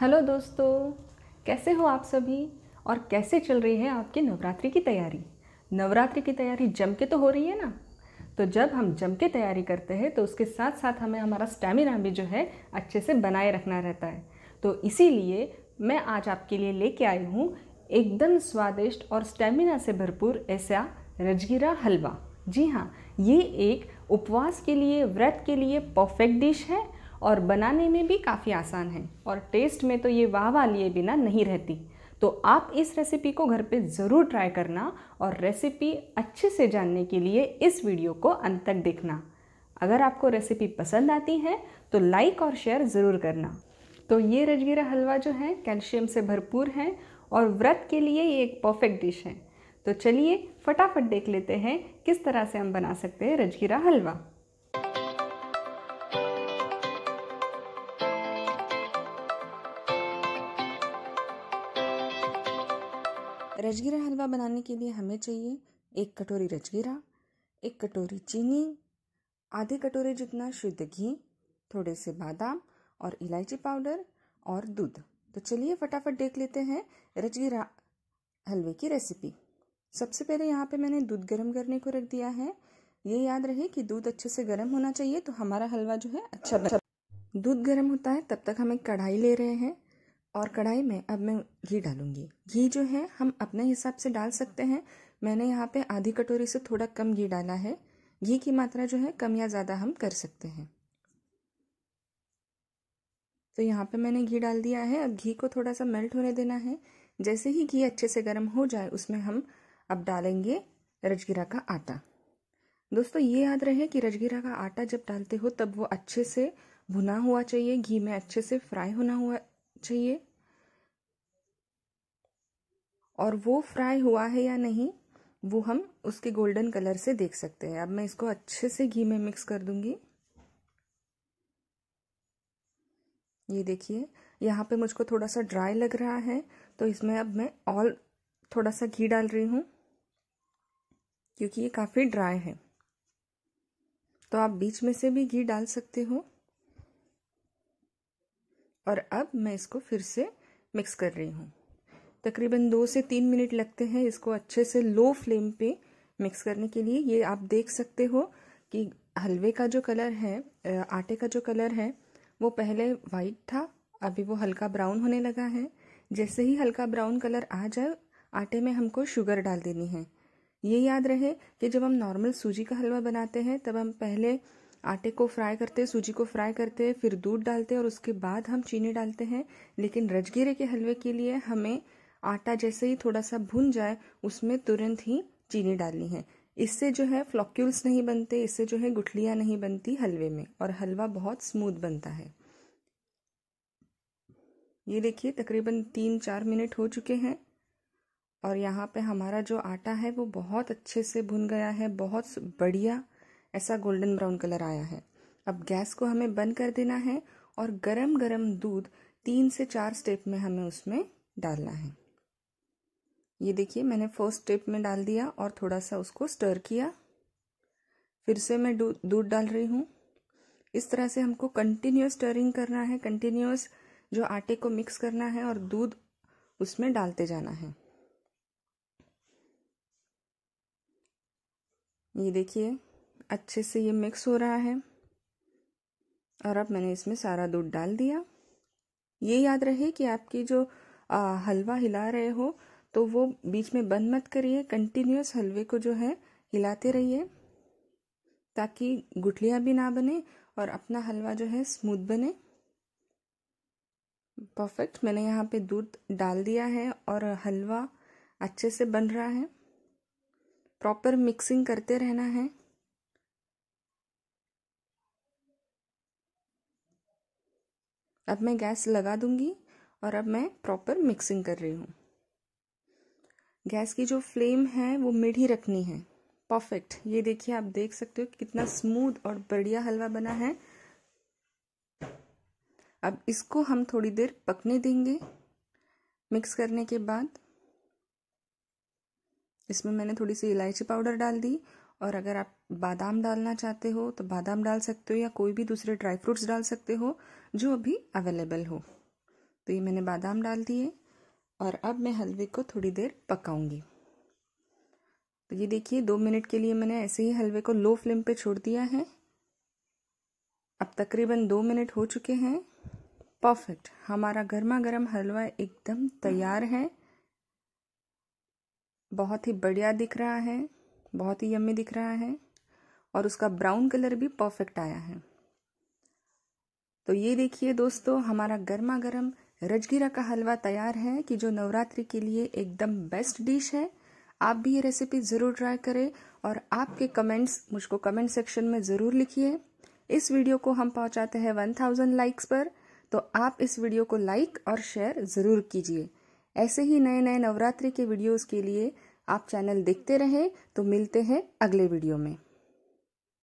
hello दोस्तों कैसे हो आप सभी और कैसे चल रही है आपकी नवरात्रि की तैयारी नवरात्रि की तैयारी जम के तो हो रही है ना तो जब हम जम के तैयारी करते हैं तो उसके साथ साथ हमें हमारा स्टैमिना भी जो है अच्छे से बनाए रखना रहता है तो इसीलिए मैं आज आपके लिए लेके आई हूँ एकदम स्वादिष्ट और स्टेमिना से भरपूर ऐसा रजगीरा हलवा जी हाँ ये एक उपवास के लिए व्रत के लिए परफेक्ट डिश है और बनाने में भी काफ़ी आसान है और टेस्ट में तो ये वाह वाह लिए बिना नहीं रहती तो आप इस रेसिपी को घर पे ज़रूर ट्राई करना और रेसिपी अच्छे से जानने के लिए इस वीडियो को अंत तक देखना अगर आपको रेसिपी पसंद आती है तो लाइक और शेयर ज़रूर करना तो ये रजगीरा हलवा जो है कैल्शियम से भरपूर है और व्रत के लिए ये एक परफेक्ट डिश है तो चलिए फटाफट देख लेते हैं किस तरह से हम बना सकते हैं रजगीरा हलवा रजगीरा हलवा बनाने के लिए हमें चाहिए एक कटोरी रजगीरा एक कटोरी चीनी आधे कटोरी जितना शुद्ध घी थोड़े से बादाम और इलायची पाउडर और दूध तो चलिए फटाफट देख लेते हैं रजगीरा हलवे की रेसिपी सबसे पहले यहाँ पे मैंने दूध गर्म करने को रख दिया है ये याद रहे कि दूध अच्छे से गर्म होना चाहिए तो हमारा हलवा जो है अच्छा दूध गर्म होता है तब तक हम एक कढ़ाई ले रहे हैं और कढ़ाई में अब मैं घी डालूंगी घी जो है हम अपने हिसाब से डाल सकते हैं मैंने यहाँ पे आधी कटोरी से थोड़ा कम घी डाला है घी की मात्रा जो है कम या ज़्यादा हम कर सकते हैं तो यहाँ पे मैंने घी डाल दिया है अब घी को थोड़ा सा मेल्ट होने देना है जैसे ही घी अच्छे से गर्म हो जाए उसमें हम अब डालेंगे रजगिरा का आटा दोस्तों ये याद रहे कि रजगिरा का आटा जब डालते हो तब वो अच्छे से भुना हुआ चाहिए घी में अच्छे से फ्राई होना हुआ चाहिए और वो फ्राई हुआ है या नहीं वो हम उसके गोल्डन कलर से देख सकते हैं अब मैं इसको अच्छे से घी में मिक्स कर दूंगी ये देखिए यहाँ पे मुझको थोड़ा सा ड्राई लग रहा है तो इसमें अब मैं और थोड़ा सा घी डाल रही हूँ क्योंकि ये काफ़ी ड्राई है तो आप बीच में से भी घी डाल सकते हो और अब मैं इसको फिर से मिक्स कर रही हूँ तकरीबन दो से तीन मिनट लगते हैं इसको अच्छे से लो फ्लेम पे मिक्स करने के लिए ये आप देख सकते हो कि हलवे का जो कलर है आटे का जो कलर है वो पहले वाइट था अभी वो हल्का ब्राउन होने लगा है जैसे ही हल्का ब्राउन कलर आ जाए आटे में हमको शुगर डाल देनी है ये याद रहे कि जब हम नॉर्मल सूजी का हलवा बनाते हैं तब हम पहले आटे को फ्राई करते हैं सूजी को फ्राई करते हैं फिर दूध डालते हैं और उसके बाद हम चीनी डालते हैं लेकिन रजगीरे के हलवे के लिए हमें आटा जैसे ही थोड़ा सा भुन जाए उसमें तुरंत ही चीनी डालनी है इससे जो है फ्लॉक्यूल्स नहीं बनते इससे जो है गुठलियाँ नहीं बनती हलवे में और हलवा बहुत स्मूथ बनता है ये देखिए तकरीबन तीन चार मिनट हो चुके हैं और यहाँ पे हमारा जो आटा है वो बहुत अच्छे से भुन गया है बहुत बढ़िया ऐसा गोल्डन ब्राउन कलर आया है अब गैस को हमें बंद कर देना है और गरम गरम दूध तीन से चार स्टेप में हमें उसमें डालना है ये देखिए मैंने फर्स्ट स्टेप में डाल दिया और थोड़ा सा उसको स्टर किया फिर से मैं दूध डाल रही हूँ इस तरह से हमको कंटिन्यूस स्टरिंग करना है कंटिन्यूस जो आटे को मिक्स करना है और दूध उसमें डालते जाना है ये देखिए अच्छे से ये मिक्स हो रहा है और अब मैंने इसमें सारा दूध डाल दिया ये याद रहे कि आपकी जो आ, हलवा हिला रहे हो तो वो बीच में बंद मत करिए कंटिन्यूस हलवे को जो है हिलाते रहिए ताकि गुठलियाँ भी ना बने और अपना हलवा जो है स्मूथ बने परफेक्ट मैंने यहाँ पे दूध डाल दिया है और हलवा अच्छे से बन रहा है प्रॉपर मिक्सिंग करते रहना है अब मैं गैस लगा दूंगी और अब मैं प्रॉपर मिक्सिंग कर रही हूँ गैस की जो फ्लेम है वो मिड ही रखनी है परफेक्ट ये देखिए आप देख सकते हो कितना स्मूथ और बढ़िया हलवा बना है अब इसको हम थोड़ी देर पकने देंगे मिक्स करने के बाद इसमें मैंने थोड़ी सी इलायची पाउडर डाल दी और अगर आप बादाम डालना चाहते हो तो बादाम डाल सकते हो या कोई भी दूसरे ड्राई फ्रूट्स डाल सकते हो जो अभी अवेलेबल हो तो ये मैंने बादाम डाल दिए और अब मैं हलवे को थोड़ी देर पकाऊंगी तो ये देखिए दो मिनट के लिए मैंने ऐसे ही हलवे को लो फ्लेम पे छोड़ दिया है अब तकरीबन दो मिनट हो चुके हैं परफेक्ट हमारा गर्मा गर्म हलवा एकदम तैयार है बहुत ही बढ़िया दिख रहा है बहुत ही यम्मी दिख रहा है और उसका ब्राउन कलर भी परफेक्ट आया है तो ये देखिए दोस्तों हमारा गर्मा गर्म रजगीरा का हलवा तैयार है कि जो नवरात्रि के लिए एकदम बेस्ट डिश है आप भी ये रेसिपी ज़रूर ट्राई करें और आपके कमेंट्स मुझको कमेंट सेक्शन में ज़रूर लिखिए इस वीडियो को हम पहुंचाते हैं वन थाउजेंड लाइक्स पर तो आप इस वीडियो को लाइक और शेयर ज़रूर कीजिए ऐसे ही नए नए नवरात्रि के वीडियोज़ के लिए आप चैनल देखते रहें तो मिलते हैं अगले वीडियो में